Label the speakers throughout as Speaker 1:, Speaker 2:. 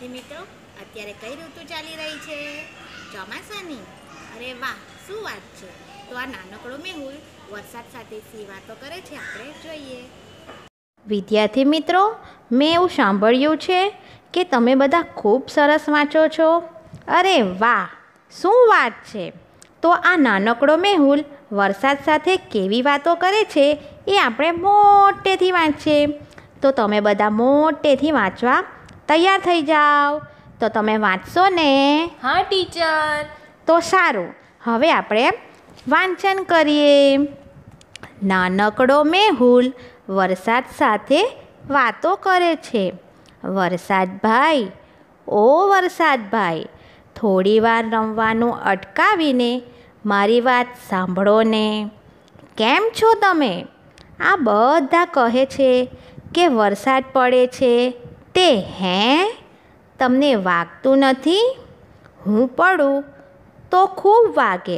Speaker 1: વિદ્યાર્થી મિત્રો અત્યારે કઈ ઋતુ ચાલી રહી છે ચોમાસાની અરે વાહ શું વાત છે તો આ નાનકડો મેહુલ વરસાદ સાથે સી વાતો કરે છે આપણે જોઈએ વિદ્યાર્થી મિત્રો મેં એવું સાંભળ્યું છે કે તમે બધા ખૂબ સરસ વાંચો છો અરે વાહ શું વાત છે તો આ નાનકડો મેહુલ વરસાદ સાથે કેવી વાતો કરે છે એ આપણે મોટેથી વાંચીએ તો તમે બધા મોટેથી વાંચવા તૈયાર થઈ જાઓ તો તમે વાંચશો ને હા ટીચર તો સારું હવે આપણે વાંચન કરીએ નાનકડો મેહુલ વરસાદ સાથે વાતો કરે છે વરસાદભાઈ ઓ વરસાદભાઈ થોડી વાર રમવાનું અટકાવીને મારી વાત સાંભળો ને કેમ છો તમે આ બધા કહે છે કે વરસાદ પડે છે તે હે તમને વાગતું નથી હું પડું તો ખૂબ વાગે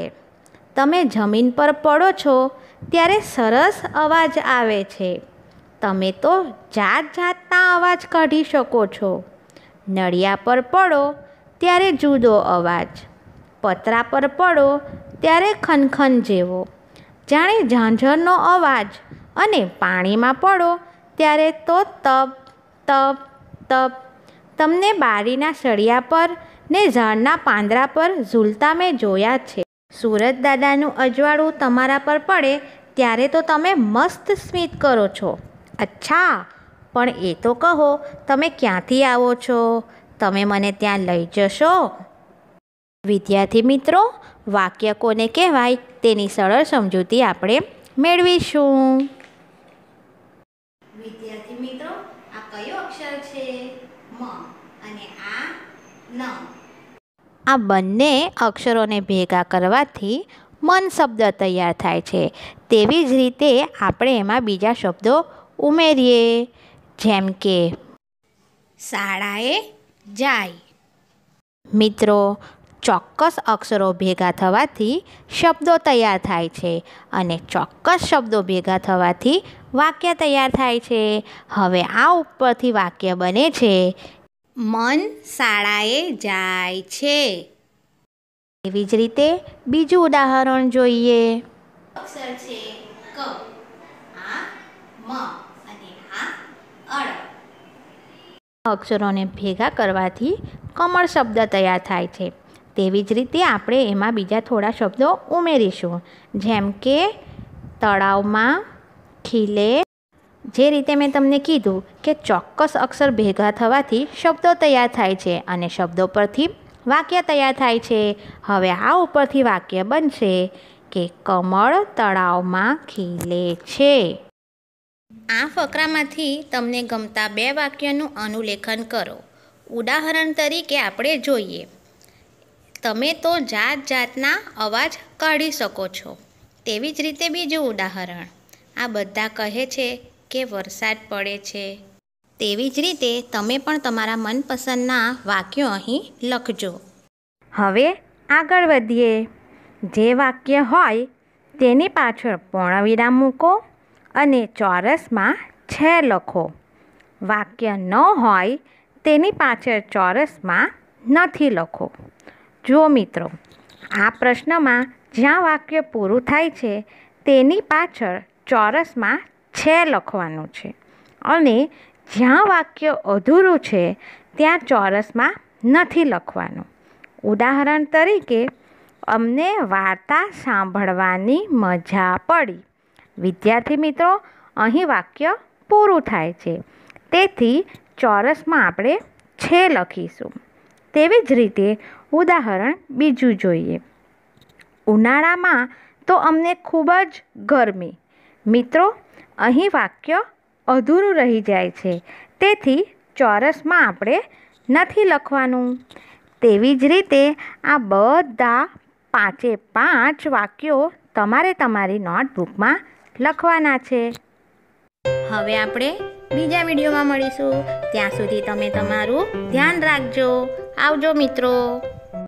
Speaker 1: તમે જમીન પર પડો છો ત્યારે સરસ અવાજ આવે છે તમે તો જાત જાતના અવાજ કાઢી શકો છો નળિયા પર પડો ત્યારે જુદો અવાજ પતરા પર પડો ત્યારે ખનખન જેવો જાણે ઝાંઝરનો અવાજ અને પાણીમાં પડો ત્યારે તો તપ તપ તપ તમને બારીના સળિયા પર ને ઝાડના પાંદરા પર ઝૂલતા મેં જોયા છે સુરત દાદાનું અજવાળું તમારા પર પડે ત્યારે તો તમે મસ્ત સ્મિત કરો છો અચ્છા પણ એ તો કહો તમે ક્યાંથી આવો છો તમે મને ત્યાં લઈ જશો વિદ્યાર્થી મિત્રો વાક્ય કોને કહેવાય તેની સરળ સમજૂતી આપણે મેળવીશું કયો અક્ષર છે મ અને આ ન આ બંને અક્ષરોને ભેગા કરવાથી મન શબ્દ તૈયાર થાય છે તેવી જ રીતે આપણે એમાં બીજા શબ્દો ઉમેરીએ જેમ કે શાળાએ જાય મિત્રો ચોક્કસ અક્ષરો ભેગા થવાથી શબ્દો તૈયાર થાય છે અને ચોક્કસ શબ્દો ભેગા થવાથી વાક્ય તૈયાર થાય છે હવે આ ઉપરથી વાક્ય બને છે મન શાળાએ જાય છે એવી જ રીતે બીજું ઉદાહરણ જોઈએ અક્ષર છે ક આ મ અને આ અક્ષરોને ભેગા કરવાથી કમળ શબ્દ તૈયાર થાય છે તેવી જ રીતે આપણે એમાં બીજા થોડા શબ્દો ઉમેરીશું જેમ કે તળાવમાં ખીલે જે રીતે મેં તમને કીધું કે ચોક્કસ અક્ષર ભેગા થવાથી શબ્દો તૈયાર થાય છે અને શબ્દો પરથી વાક્ય તૈયાર થાય છે હવે આ ઉપરથી વાક્ય બનશે કે કમળ તળાવમાં ખીલે છે આ ફકરામાંથી તમને ગમતા બે વાક્યનું અનુલેખન કરો ઉદાહરણ તરીકે આપણે જોઈએ તમે તો જાત જાતના અવાજ કાઢી શકો છો તેવી જ રીતે બીજું ઉદાહરણ આ બધા કહે છે કે વરસાદ પડે છે તેવી જ રીતે તમે પણ તમારા મનપસંદના વાક્યો અહીં લખજો હવે આગળ વધીએ જે વાક્ય હોય તેની પાછળ પૂર્ણવિરામ મૂકો અને ચોરસમાં છે લખો વાક્ય ન હોય તેની પાછળ ચોરસમાં નથી લખો જો મિત્રો આ પ્રશ્નમાં જ્યાં વાક્ય પૂરું થાય છે તેની પાછળ ચોરસમાં છે લખવાનું છે અને જ્યાં વાક્ય અધૂરું છે ત્યાં ચોરસમાં નથી લખવાનું ઉદાહરણ તરીકે અમને વાર્તા સાંભળવાની મજા પડી વિદ્યાર્થી મિત્રો અહીં વાક્ય પૂરું થાય છે તેથી ચોરસમાં આપણે છે લખીશું તેવી જ રીતે ઉદાહરણ બીજું જોઈએ ઉનાળામાં તો અમને ખૂબ જ ગરમી મિત્રો અહીં વાક્ય અધૂરું રહી જાય છે તેથી ચોરસમાં આપણે નથી લખવાનું તેવી જ રીતે આ બધા પાંચે પાંચ વાક્યો તમારે તમારી નોટબુકમાં લખવાના છે હવે આપણે બીજા વિડીયોમાં મળીશું ત્યાં સુધી તમે તમારું ધ્યાન રાખજો આવજો મિત્રો